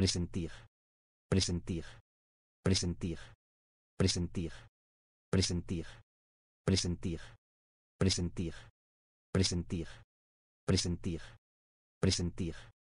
presentir, presentir, presentir, presentir, presentir, presentir, presentir, presentir, presentir, presentir